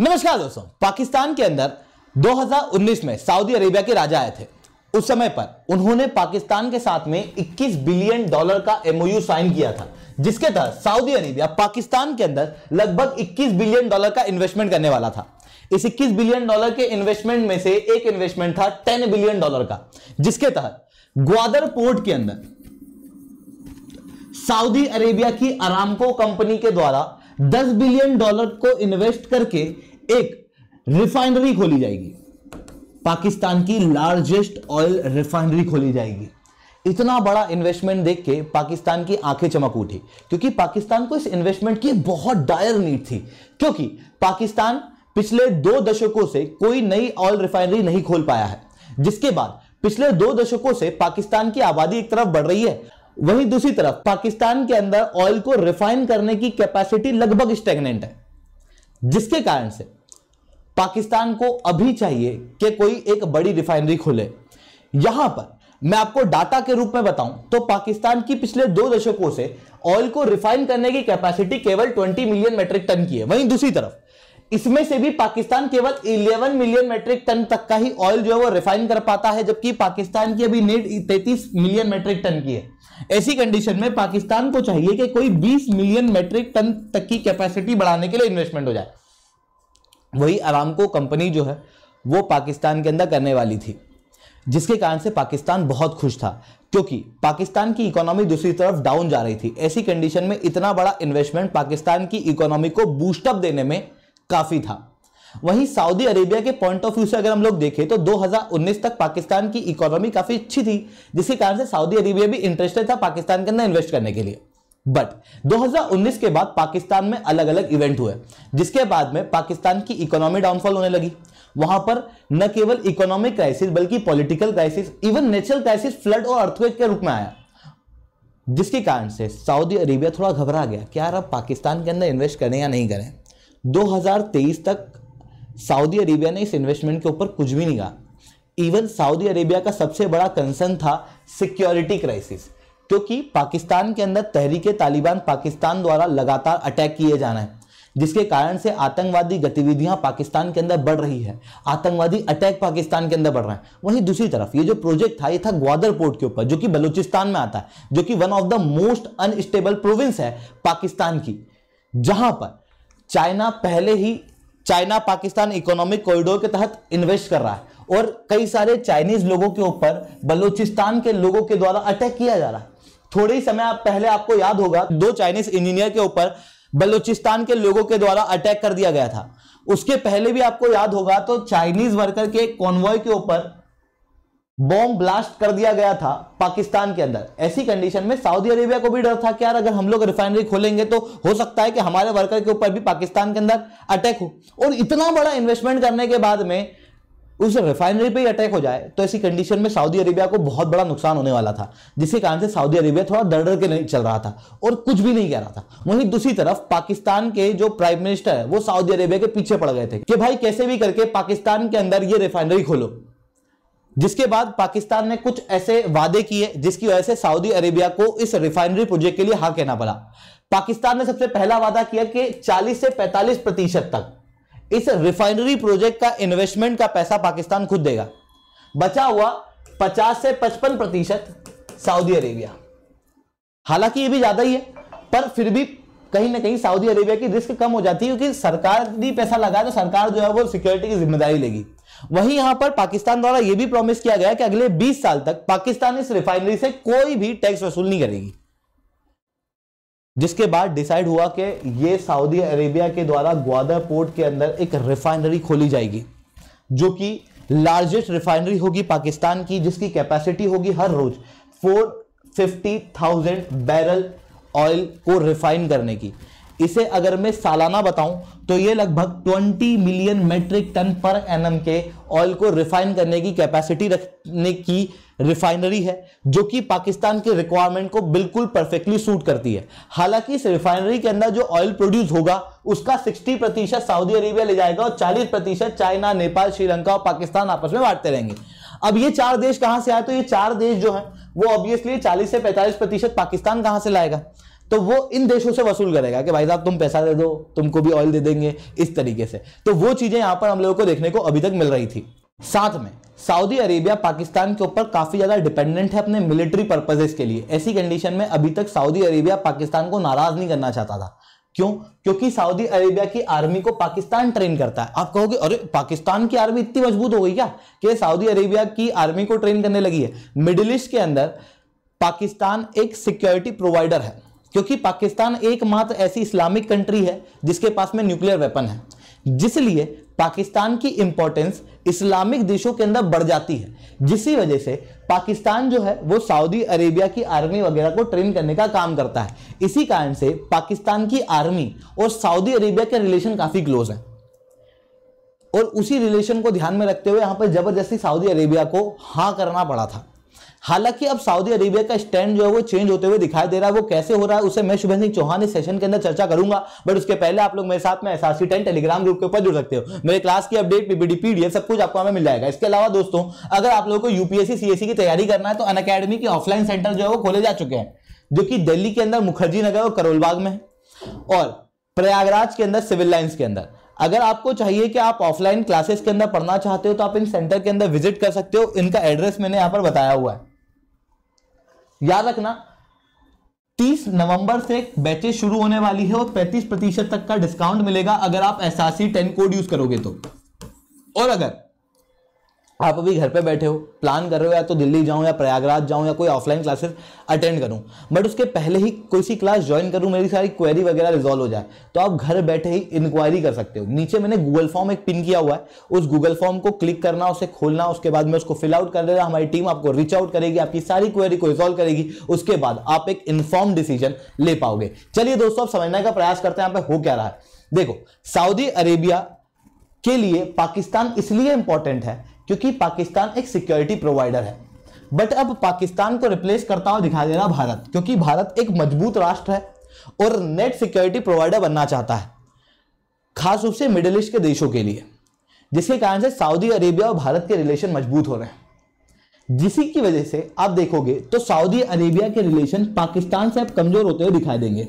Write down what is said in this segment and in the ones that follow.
नमस्कार दोस्तों पाकिस्तान के अंदर 2019 में सऊदी अरेबिया के राजा आए थे उस समय पर उन्होंने पाकिस्तान के साथ में 21 बिलियन डॉलर का एमओयू साइन किया था जिसके तहत सऊदी अरेबिया पाकिस्तान के अंदर लगभग 21 बिलियन डॉलर का इन्वेस्टमेंट करने वाला था इस 21 बिलियन डॉलर के इन्वेस्टमेंट में से एक इन्वेस्टमेंट था टेन बिलियन डॉलर का जिसके तहत ग्वादर पोर्ट के अंदर सऊदी अरेबिया की अरामको कंपनी के द्वारा 10 बिलियन डॉलर को इन्वेस्ट करके एक रिफाइनरी खोली जाएगी पाकिस्तान की लार्जेस्ट ऑयल रिफाइनरी खोली जाएगी इतना बड़ा इन्वेस्टमेंट देख के पाकिस्तान की आंखें चमक उठी क्योंकि पाकिस्तान को इस इन्वेस्टमेंट की बहुत डायर नीड थी क्योंकि पाकिस्तान पिछले दो दशकों से कोई नई ऑयल रिफाइनरी नहीं खोल पाया है जिसके बाद पिछले दो दशकों से पाकिस्तान की आबादी एक तरफ बढ़ रही है वहीं दूसरी तरफ पाकिस्तान के अंदर ऑयल को रिफाइन करने की कैपेसिटी लगभग स्टेगनेंट है जिसके कारण से पाकिस्तान को अभी चाहिए कि कोई एक बड़ी रिफाइनरी खोले यहां पर मैं आपको डाटा के रूप में बताऊं तो पाकिस्तान की पिछले दो दशकों से ऑयल को रिफाइन करने की कैपेसिटी केवल 20 मिलियन मेट्रिक टन की है वहीं दूसरी तरफ इसमें से भी पाकिस्तान केवल 11 मिलियन मेट्रिक टन तक का ही ऑयल जो है वो रिफाइन कर पाता है जबकि पाकिस्तान की अभी नीड 33 मिलियन मेट्रिक टन की है ऐसी कंडीशन में पाकिस्तान को चाहिए कि कोई 20 मिलियन मेट्रिक टन तक की कैपेसिटी बढ़ाने के लिए इन्वेस्टमेंट हो जाए वही आराम को कंपनी जो है वो पाकिस्तान के अंदर करने वाली थी जिसके कारण से पाकिस्तान बहुत खुश था क्योंकि पाकिस्तान की इकोनॉमी दूसरी तरफ डाउन जा रही थी ऐसी कंडीशन में इतना बड़ा इन्वेस्टमेंट पाकिस्तान की इकोनॉमी को बूस्टअप देने में काफी था वहीं सऊदी अरेबिया के पॉइंट ऑफ व्यू से अगर हम लोग देखें तो 2019 तक पाकिस्तान की इकोनॉमी काफी अच्छी थी जिसके कारण से सऊदी अरेबिया भी इंटरेस्टेड था पाकिस्तान के अंदर इन्वेस्ट करने के लिए बट 2019 के बाद पाकिस्तान में अलग अलग इवेंट हुए जिसके बाद में पाकिस्तान की इकोनॉमी डाउनफॉल होने लगी वहां पर न केवल इकोनॉमिक क्राइसिस बल्कि political crisis even natural crisis flood और अर्थवेक के रूप में आया जिसके कारण से सऊदी अरेबिया थोड़ा घबरा गया कि यार अब पाकिस्तान के अंदर इन्वेस्ट करें या नहीं करें 2023 तक सऊदी अरेबिया ने इस इन्वेस्टमेंट के ऊपर कुछ भी नहीं कहा इवन सऊदी अरेबिया का सबसे बड़ा कंसर्न था सिक्योरिटी क्राइसिस क्योंकि पाकिस्तान के अंदर तहरीक तालिबान पाकिस्तान द्वारा लगातार अटैक किए जा रहे हैं जिसके कारण से आतंकवादी गतिविधियां पाकिस्तान के अंदर बढ़ रही है आतंकवादी अटैक पाकिस्तान के अंदर बढ़ रहे हैं वहीं दूसरी तरफ ये जो प्रोजेक्ट था ये था ग्वादर पोर्ट के ऊपर जो कि बलूचिस्तान में आता है जो कि one of the most unstable province है पाकिस्तान की जहां पर चाइना पहले ही चाइना पाकिस्तान इकोनॉमिक कॉरिडोर के तहत इन्वेस्ट कर रहा है और कई सारे चाइनीज लोगों के ऊपर बलूचिस्तान के लोगों के द्वारा अटैक किया जा रहा है थोड़े ही समय पहले आपको याद होगा दो चाइनीज इंजीनियर के ऊपर बलूचिस्तान के लोगों के द्वारा अटैक कर दिया गया था उसके पहले भी आपको याद होगा तो चाइनीज वर्कर के कॉन्वॉय के ऊपर बॉम्ब ब्लास्ट कर दिया गया था पाकिस्तान के अंदर ऐसी कंडीशन में सऊदी अरेबिया को भी डर था कि यार अगर हम लोग रिफाइनरी खोलेंगे तो हो सकता है कि हमारे वर्कर के ऊपर भी पाकिस्तान के अंदर अटैक हो और इतना बड़ा इन्वेस्टमेंट करने के बाद में उस रिफाइनरी पे ही अटैक हो जाए तो ऐसी कंडीशन में सऊदी अरेबिया को बहुत बड़ा नुकसान होने वाला था जिसके कारण से सऊदी अरेबिया थोड़ा डर डर के नहीं चल रहा था और कुछ भी नहीं कह रहा था वहीं दूसरी तरफ पाकिस्तान के जो प्राइम मिनिस्टर है वो सऊदी अरेबिया के पीछे पड़ गए थे कि भाई कैसे भी करके पाकिस्तान के अंदर ये रिफाइनरी खोलो जिसके बाद पाकिस्तान ने कुछ ऐसे वादे किए जिसकी वजह से सऊदी अरेबिया को इस रिफाइनरी प्रोजेक्ट के लिए हा कहना पड़ा पाकिस्तान ने सबसे पहला वादा किया कि 40 से 45 प्रतिशत तक इस रिफाइनरी प्रोजेक्ट का इन्वेस्टमेंट का पैसा पाकिस्तान खुद देगा बचा हुआ 50 से 55 प्रतिशत सऊदी अरेबिया हालांकि ये भी ज्यादा ही है पर फिर भी कहीं ना कहीं सऊदी अरेबिया की रिस्क कम हो जाती है क्योंकि सरकार भी पैसा लगाए तो सरकार जो है वो सिक्योरिटी की जिम्मेदारी लेगी वहीं यहां पर पाकिस्तान द्वारा यह भी प्रॉमिस किया गया कि अगले 20 साल तक पाकिस्तान इस रिफाइनरी से कोई भी टैक्स वसूल नहीं करेगी जिसके बाद डिसाइड हुआ कि यह सऊदी अरेबिया के द्वारा ग्वादर पोर्ट के अंदर एक रिफाइनरी खोली जाएगी जो कि लार्जेस्ट रिफाइनरी होगी पाकिस्तान की जिसकी कैपेसिटी होगी हर रोज फोर बैरल ऑयल को रिफाइन करने की इसे अगर मैं सालाना बताऊं तो ये लगभग 20 मिलियन मेट्रिक टन पर एन के ऑयल को रिफाइन करने की कैपेसिटी रखने की रिफाइनरी है जो कि पाकिस्तान के रिक्वायरमेंट को बिल्कुल परफेक्टली सूट करती है हालांकि इस रिफाइनरी के अंदर जो ऑयल प्रोड्यूस होगा उसका 60 प्रतिशत सऊदी अरेबिया ले जाएगा और 40 प्रतिशत चाइना नेपाल श्रीलंका और पाकिस्तान आपस में बांटते रहेंगे अब ये चार देश कहां से आए तो ये चार देश जो है वो ऑब्वियसली चालीस से पैंतालीस प्रतिशत पाकिस्तान कहां से लाएगा तो वो इन देशों से वसूल करेगा कि भाई साहब तुम पैसा दे दो तुमको भी ऑयल दे देंगे इस तरीके से तो वो चीजें यहां पर हम लोगों को देखने को अभी तक मिल रही थी साथ में सऊदी अरेबिया पाकिस्तान के ऊपर काफी ज्यादा डिपेंडेंट है अपने मिलिट्री पर्पजेस के लिए ऐसी कंडीशन में अभी तक सऊदी अरेबिया पाकिस्तान को नाराज नहीं करना चाहता था क्यों क्योंकि सऊदी अरेबिया की आर्मी को पाकिस्तान ट्रेन करता है आप कहोगे अरे पाकिस्तान की आर्मी इतनी मजबूत हो गई क्या कि सऊदी अरेबिया की आर्मी को ट्रेन करने लगी है मिडिल ईस्ट के अंदर पाकिस्तान एक सिक्योरिटी प्रोवाइडर है क्योंकि पाकिस्तान एकमात्र ऐसी इस्लामिक कंट्री है जिसके पास में न्यूक्लियर वेपन है जिसलिए पाकिस्तान की इंपॉर्टेंस इस्लामिक देशों के अंदर बढ़ जाती है जिसकी वजह से पाकिस्तान जो है वो सऊदी अरेबिया की आर्मी वगैरह को ट्रेन करने का काम करता है इसी कारण से पाकिस्तान की आर्मी और सऊदी अरेबिया के रिलेशन काफ़ी क्लोज है और उसी रिलेशन को ध्यान में रखते हुए यहाँ पर ज़बरदस्ती सऊदी अरेबिया को हाँ करना पड़ा था हालांकि अब सऊदी अरेबिया का स्टैंड जो है वो चेंज होते हुए दिखाई दे रहा है वो कैसे हो रहा है उसे मैं शुभेंद्र सिंह चौहान इस सेशन के अंदर चर्चा करूंगा बट उसके पहले आप लोग मेरे साथ में एसआरसी टेन टेलीग्राम ग्रुप के ऊपर जुड़ सकते हो मेरे क्लास की अपडेट पीपीडी पीडीएफ सब कुछ आपको हमें मिल जाएगा इसके अलावा दोस्तों अगर आप लोगों को यूपीएससी सीएससी की तैयारी करना है तो अन के ऑफलाइन सेंटर जो है वो खोले जा चुके हैं जो कि दिल्ली के अंदर मुखर्जी नगर और करोलबाग में और प्रयागराज के अंदर सिविल लाइन्स के अंदर अगर आपको चाहिए कि आप ऑफलाइन क्लासेस के अंदर पढ़ना चाहते हो तो आप इन सेंटर के अंदर विजिट कर सकते हो इनका एड्रेस मैंने यहां पर बताया हुआ है याद रखना 30 नवंबर से बैचेस शुरू होने वाली है और 35 प्रतिशत तक का डिस्काउंट मिलेगा अगर आप S R ten code use करोगे तो और अगर आप अभी घर पे बैठे हो प्लान कर रहे हो या तो दिल्ली जाऊं या प्रयागराज जाऊं या कोई ऑफलाइन क्लासेस अटेंड करूं बट उसके पहले ही कोई सी क्लास ज्वाइन करूं मेरी सारी क्वेरी वगैरह रिजॉल्व हो जाए तो आप घर बैठे ही इंक्वायरी कर सकते हो नीचे मैंने गूगल फॉर्म एक पिन किया हुआ है उस गूगल फॉर्म को क्लिक करना उसे खोलना उसके बाद में उसको फिल आउट कर देना हमारी टीम आपको रीच आउट करेगी आपकी सारी क्वेरी को रिजॉल्व करेगी उसके बाद आप एक इन्फॉर्म डिसीजन ले पाओगे चलिए दोस्तों आप समझने का प्रयास करते हैं यहाँ पे हो क्या रहा है देखो सऊदी अरेबिया के लिए पाकिस्तान इसलिए इंपॉर्टेंट है क्योंकि पाकिस्तान एक सिक्योरिटी प्रोवाइडर है बट अब पाकिस्तान को रिप्लेस करता हुआ दिखा देना भारत क्योंकि भारत एक मजबूत राष्ट्र है और नेट सिक्योरिटी प्रोवाइडर बनना चाहता है खास रूप से मिडिल ईस्ट के देशों के लिए जिसके कारण से सऊदी अरेबिया और भारत के रिलेशन मजबूत हो रहे हैं जिसी की वजह से आप देखोगे तो सऊदी अरेबिया के रिलेशन पाकिस्तान से अब कमजोर होते हुए दिखाई देंगे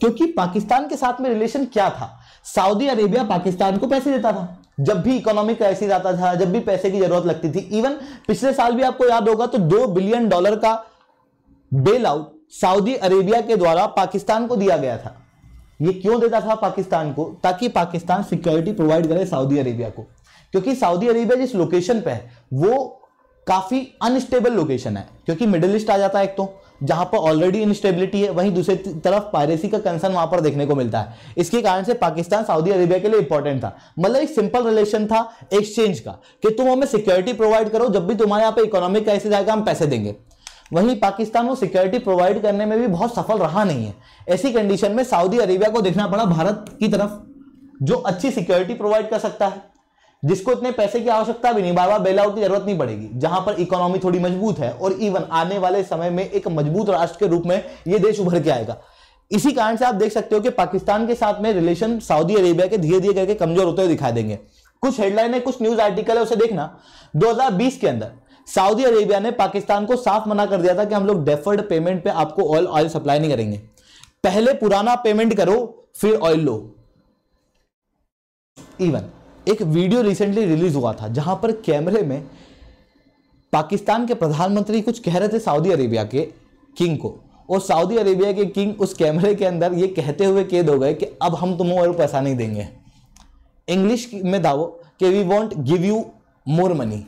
क्योंकि पाकिस्तान के साथ में रिलेशन क्या था सऊदी अरेबिया पाकिस्तान को पैसे देता था जब भी इकोनॉमिक क्राइसिस आता था जब भी पैसे की जरूरत लगती थी इवन पिछले साल भी आपको याद होगा तो दो बिलियन डॉलर का बेल आउट सऊदी अरेबिया के द्वारा पाकिस्तान को दिया गया था ये क्यों देता था पाकिस्तान को ताकि पाकिस्तान सिक्योरिटी प्रोवाइड करे सऊदी अरेबिया को क्योंकि सऊदी अरेबिया जिस लोकेशन पे है वो काफी अनस्टेबल लोकेशन है क्योंकि मिडिल ईस्ट आ जाता है एक तो जहां पर ऑलरेडी इनस्टेबिलिटी है वहीं दूसरी तरफ पायरेसी का कंसर्न वहां पर देखने को मिलता है इसके कारण से पाकिस्तान सऊदी अरेबिया के लिए इंपॉर्टेंट था मतलब एक सिंपल रिलेशन था एक्सचेंज का कि तुम हमें सिक्योरिटी प्रोवाइड करो जब भी तुम्हारे यहाँ पे इकोनॉमिक कैसे जाएगा हम पैसे देंगे वहीं पाकिस्तान वो सिक्योरिटी प्रोवाइड करने में भी बहुत सफल रहा नहीं है ऐसी कंडीशन में सऊदी अरेबिया को देखना पड़ा भारत की तरफ जो अच्छी सिक्योरिटी प्रोवाइड कर सकता है जिसको इतने पैसे की आवश्यकता भी नहीं बार बार बेलआउट की जरूरत नहीं पड़ेगी जहां पर इकोनॉमी थोड़ी मजबूत है और इवन आने वाले समय में एक मजबूत राष्ट्र के रूप में यह देश उभर के आएगा इसी कारण से आप देख सकते हो कि पाकिस्तान के साथ में रिलेशन सऊदी अरेबिया के धीरे धीरे करके कमजोर होते हुए दिखाई देंगे कुछ हेडलाइन है कुछ न्यूज आर्टिकल है उसे देखना 2020 के अंदर सऊदी अरेबिया ने पाकिस्तान को साफ मना कर दिया था कि हम लोग डेफर्ड पेमेंट पे आपको ऑयल ऑयल सप्लाई नहीं करेंगे पहले पुराना पेमेंट करो फिर ऑयल लो इवन एक वीडियो रिसेंटली रिलीज हुआ था जहां पर कैमरे में पाकिस्तान के प्रधानमंत्री कुछ कह रहे थे सऊदी अरेबिया के किंग को और सऊदी अरेबिया के किंग उस कैमरे के अंदर ये कहते हुए कैद हो गए कि अब हम तुम्हें और पैसा नहीं देंगे इंग्लिश में दावो कि we want give you more money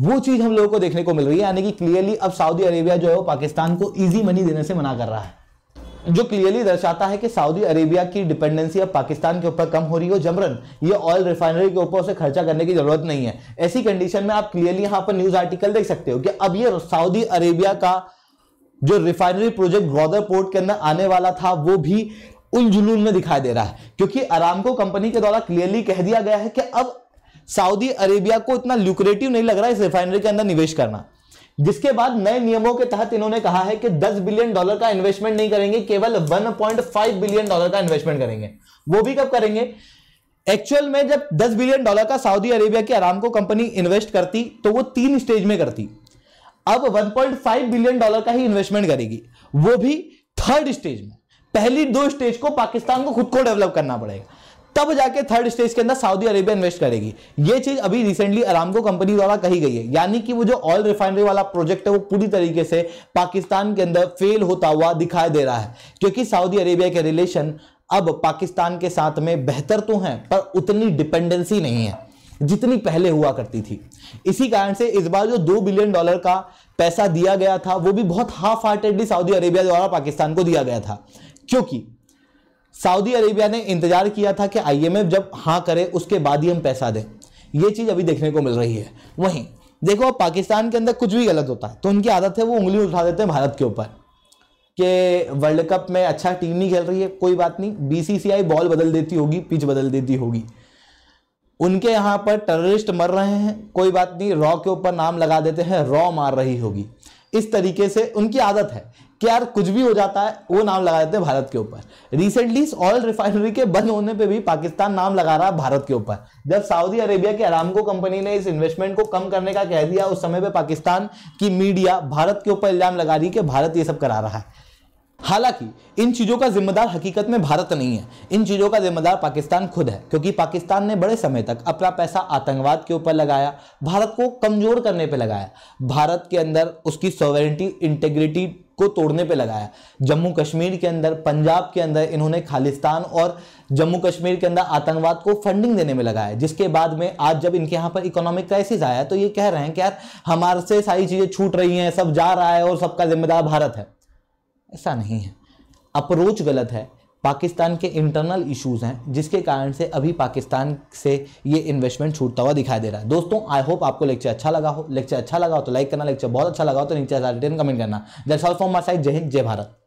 वो चीज़ हम लोगों को देखने को मिल रही है यानी कि क्लियरली अब सऊदी अरेबिया जो है वो पाकिस्तान को ईजी मनी देने से मना कर रहा है जो क्लियरली दर्शाता है कि सऊदी अरेबिया की डिपेंडेंसी अब पाकिस्तान के ऊपर कम हो रही हो जमरन ये ऑयल रिफाइनरी के ऊपर उसे खर्चा करने की जरूरत नहीं है ऐसी कंडीशन में आप क्लियरली यहां पर न्यूज आर्टिकल देख सकते हो कि अब ये सऊदी अरेबिया का जो रिफाइनरी प्रोजेक्ट ग्रोदर पोर्ट के अंदर आने वाला था वो भी उन जुनून में दिखाई दे रहा है क्योंकि अरामको कंपनी के द्वारा क्लियरली कह दिया गया है कि अब सऊदी अरेबिया को इतना ल्यूक्रेटिव नहीं लग रहा है इस रिफाइनरी के अंदर निवेश करना जिसके बाद नए नियमों के तहत इन्होंने कहा है कि 10 बिलियन डॉलर का इन्वेस्टमेंट नहीं करेंगे केवल 1.5 बिलियन डॉलर का इन्वेस्टमेंट करेंगे वो भी कब करेंगे एक्चुअल में जब 10 बिलियन डॉलर का सऊदी अरेबिया की आराम को कंपनी इन्वेस्ट करती तो वो तीन स्टेज में करती अब 1.5 बिलियन डॉलर का ही इन्वेस्टमेंट करेगी वो भी थर्ड स्टेज में पहली दो स्टेज को पाकिस्तान को खुद को डेवलप करना पड़ेगा तब जाके थर्ड स्टेज के अंदर सऊदी अरेबिया इन्वेस्ट करेगी ये चीज अभी रिसेंटली अरामको कंपनी द्वारा कही गई है यानी कि वो जो ऑयल रिफाइनरी वाला प्रोजेक्ट है वो पूरी तरीके से पाकिस्तान के अंदर फेल होता हुआ दिखाई दे रहा है क्योंकि सऊदी अरेबिया के रिलेशन अब पाकिस्तान के साथ में बेहतर तो हैं पर उतनी डिपेंडेंसी नहीं है जितनी पहले हुआ करती थी इसी कारण से इस बार जो दो बिलियन डॉलर का पैसा दिया गया था वो भी बहुत हाफ हार्टेडली सऊदी अरेबिया द्वारा पाकिस्तान को दिया गया था क्योंकि सऊदी अरेबिया ने इंतजार किया था कि आईएमएफ जब हाँ करे उसके बाद ही हम पैसा दें ये चीज़ अभी देखने को मिल रही है वहीं देखो अब पाकिस्तान के अंदर कुछ भी गलत होता है तो उनकी आदत है वो उंगली उठा देते हैं भारत के ऊपर कि वर्ल्ड कप में अच्छा टीम नहीं खेल रही है कोई बात नहीं बीसीसीआई बॉल बदल देती होगी पिच बदल देती होगी उनके यहाँ पर टेररिस्ट मर रहे हैं कोई बात नहीं रॉ के ऊपर नाम लगा देते हैं रॉ मार रही होगी इस तरीके से उनकी आदत है कि यार कुछ भी हो जाता है वो नाम लगा देते हैं भारत के ऊपर रिसेंटली ऑयल रिफाइनरी के बंद होने पे भी पाकिस्तान नाम लगा रहा है भारत के ऊपर जब सऊदी अरेबिया की अरामको कंपनी ने इस इन्वेस्टमेंट को कम करने का कह दिया उस समय पे पाकिस्तान की मीडिया भारत के ऊपर इल्जाम लगा रही कि भारत ये सब करा रहा है हालांकि इन चीज़ों का जिम्मेदार हकीकत में भारत नहीं है इन चीज़ों का जिम्मेदार पाकिस्तान खुद है क्योंकि पाकिस्तान ने बड़े समय तक अपना पैसा आतंकवाद के ऊपर लगाया भारत को कमज़ोर करने पे लगाया भारत के अंदर उसकी सॉवरेंटी इंटेग्रिटी को तोड़ने पे लगाया जम्मू कश्मीर के अंदर पंजाब के अंदर इन्होंने खालिस्तान और जम्मू कश्मीर के अंदर आतंकवाद को फंडिंग देने में लगाया जिसके बाद में आज जब इनके यहाँ पर इकोनॉमिक क्राइसिस आया तो ये कह रहे हैं कि यार हमारे से सारी चीज़ें छूट रही हैं सब जा रहा है और सबका जिम्मेदार भारत है ऐसा नहीं है अप्रोच गलत है पाकिस्तान के इंटरनल इश्यूज हैं जिसके कारण से अभी पाकिस्तान से ये इन्वेस्टमेंट छूटता हुआ दिखाई दे रहा है दोस्तों आई होप आपको लेक्चर अच्छा लगा हो लेक्चर अच्छा लगा हो तो लाइक करना लेक्चर बहुत अच्छा लगा हो तो नीचे कमेंट करना साइड जय हिंद जय भारत